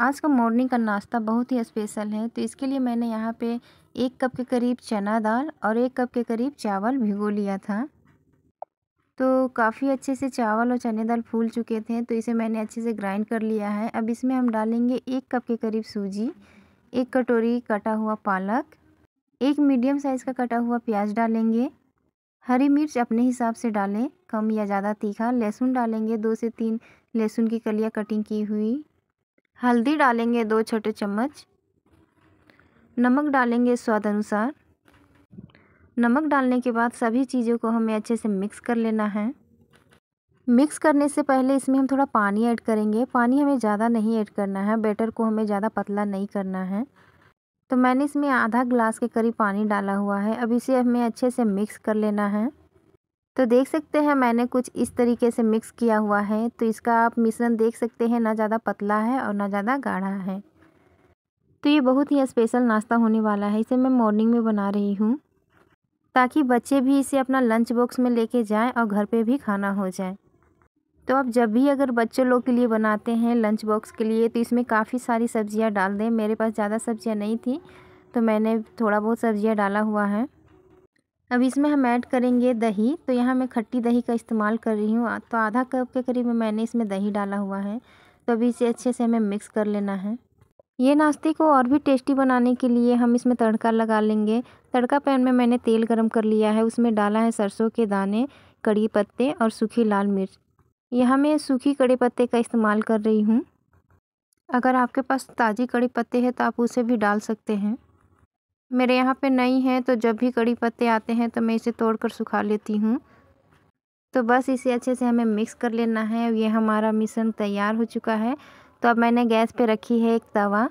आज का मॉर्निंग का नाश्ता बहुत ही स्पेशल है तो इसके लिए मैंने यहाँ पे एक कप के करीब चना दाल और एक कप के करीब चावल भिगो लिया था तो काफ़ी अच्छे से चावल और चने दाल फूल चुके थे तो इसे मैंने अच्छे से ग्राइंड कर लिया है अब इसमें हम डालेंगे एक कप के करीब सूजी एक कटोरी कटा हुआ पालक एक मीडियम साइज़ का कटा हुआ प्याज डालेंगे हरी मिर्च अपने हिसाब से डालें कम या ज़्यादा तीखा लहसुन डालेंगे दो से तीन लहसुन की कलियाँ कटिंग की हुई हल्दी डालेंगे दो छोटे चम्मच नमक डालेंगे स्वाद अनुसार नमक डालने के बाद सभी चीज़ों को हमें अच्छे से मिक्स कर लेना है मिक्स करने से पहले इसमें हम थोड़ा पानी ऐड करेंगे पानी हमें ज़्यादा नहीं ऐड करना है बैटर को हमें ज़्यादा पतला नहीं करना है तो मैंने इसमें आधा ग्लास के करीब पानी डाला हुआ है अब इसे हमें अच्छे से मिक्स कर लेना है तो देख सकते हैं मैंने कुछ इस तरीके से मिक्स किया हुआ है तो इसका आप मिश्रण देख सकते हैं ना ज़्यादा पतला है और ना ज़्यादा गाढ़ा है तो ये बहुत ही स्पेशल नाश्ता होने वाला है इसे मैं मॉर्निंग में बना रही हूँ ताकि बच्चे भी इसे अपना लंच बॉक्स में लेके जाएं और घर पे भी खाना हो जाए तो आप जब भी अगर बच्चों लोग के लिए बनाते हैं लंच बॉक्स के लिए तो इसमें काफ़ी सारी सब्जियां डाल दें मेरे पास ज़्यादा सब्जियां नहीं थी तो मैंने थोड़ा बहुत सब्जियां डाला हुआ है अब इसमें हम ऐड करेंगे दही तो यहाँ मैं खट्टी दही का इस्तेमाल कर रही हूँ तो आधा कप के करीब मैंने इसमें दही डाला हुआ है तो अभी इसे अच्छे से हमें मिक्स कर लेना है ये नाश्ते को और भी टेस्टी बनाने के लिए हम इसमें तड़का लगा लेंगे तड़का पैन में मैंने तेल गरम कर लिया है उसमें डाला है सरसों के दाने कड़ी पत्ते और सूखी लाल मिर्च यहाँ मैं सूखी कड़ी पत्ते का इस्तेमाल कर रही हूँ अगर आपके पास ताज़ी कड़ी पत्ते हैं तो आप उसे भी डाल सकते हैं मेरे यहाँ पे नहीं है तो जब भी कड़ी पत्ते आते हैं तो मैं इसे तोड़कर सुखा लेती हूँ तो बस इसे अच्छे से हमें मिक्स कर लेना है ये हमारा मिश्रण तैयार हो चुका है तो अब मैंने गैस पे रखी है एक तवा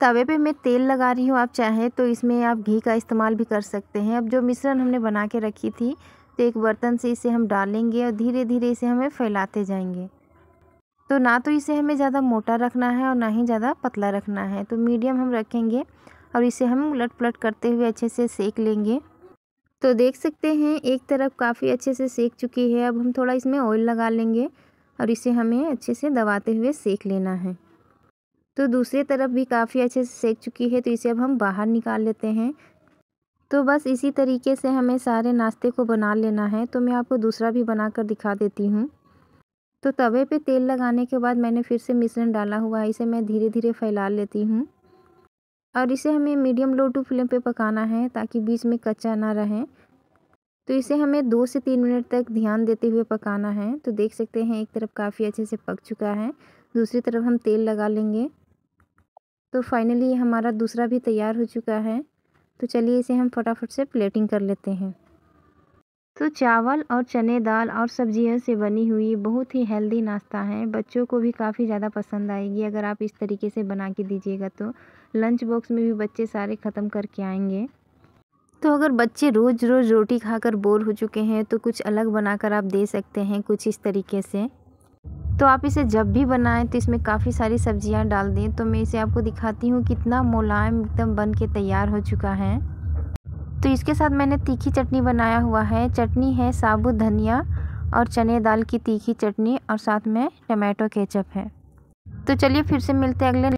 तवे पे मैं तेल लगा रही हूँ आप चाहें तो इसमें आप घी का इस्तेमाल भी कर सकते हैं अब जो मिश्रण हमने बना के रखी थी तो एक बर्तन से इसे हम डालेंगे और धीरे धीरे इसे हमें फैलाते जाएंगे तो ना तो इसे हमें ज़्यादा मोटा रखना है और ना ही ज़्यादा पतला रखना है तो मीडियम हम रखेंगे और इसे हम उलट पलट करते हुए अच्छे से सेक लेंगे तो देख सकते हैं एक तरफ काफ़ी अच्छे से सेक चुकी है अब हम थोड़ा इसमें ऑयल लगा लेंगे और इसे हमें अच्छे से दबाते हुए सेक लेना है तो दूसरी तरफ भी काफ़ी अच्छे से सेक चुकी है तो इसे अब हम बाहर निकाल लेते हैं तो बस इसी तरीके से हमें सारे नाश्ते को बना लेना है तो मैं आपको दूसरा भी बना कर दिखा देती हूँ तो तवे पे तेल लगाने के बाद मैंने फिर से मिश्रण डाला हुआ है इसे मैं धीरे धीरे फैला लेती हूँ और इसे हमें मीडियम लो टू फ्लेम पे पकाना है ताकि बीच में कच्चा ना रहे तो इसे हमें दो से तीन मिनट तक ध्यान देते हुए पकाना है तो देख सकते हैं एक तरफ काफ़ी अच्छे से पक चुका है दूसरी तरफ हम तेल लगा लेंगे तो फाइनली हमारा दूसरा भी तैयार हो चुका है तो चलिए इसे हम फटाफट से प्लेटिंग कर लेते हैं तो चावल और चने दाल और सब्जियों से बनी हुई बहुत ही हेल्दी नाश्ता है बच्चों को भी काफ़ी ज़्यादा पसंद आएगी अगर आप इस तरीके से बना के दीजिएगा तो लंच बॉक्स में भी बच्चे सारे ख़त्म करके आएंगे तो अगर बच्चे रोज़ रोज़ रोटी खाकर बोर हो चुके हैं तो कुछ अलग बनाकर आप दे सकते हैं कुछ इस तरीके से तो आप इसे जब भी बनाएं तो इसमें काफ़ी सारी सब्जियां डाल दें तो मैं इसे आपको दिखाती हूँ कितना मुलायम एकदम बन के तैयार हो चुका है तो इसके साथ मैंने तीखी चटनी बनाया हुआ है चटनी है साबुत धनिया और चने दाल की तीखी चटनी और साथ में टमाटो केचप है तो चलिए फिर से मिलते हैं अगले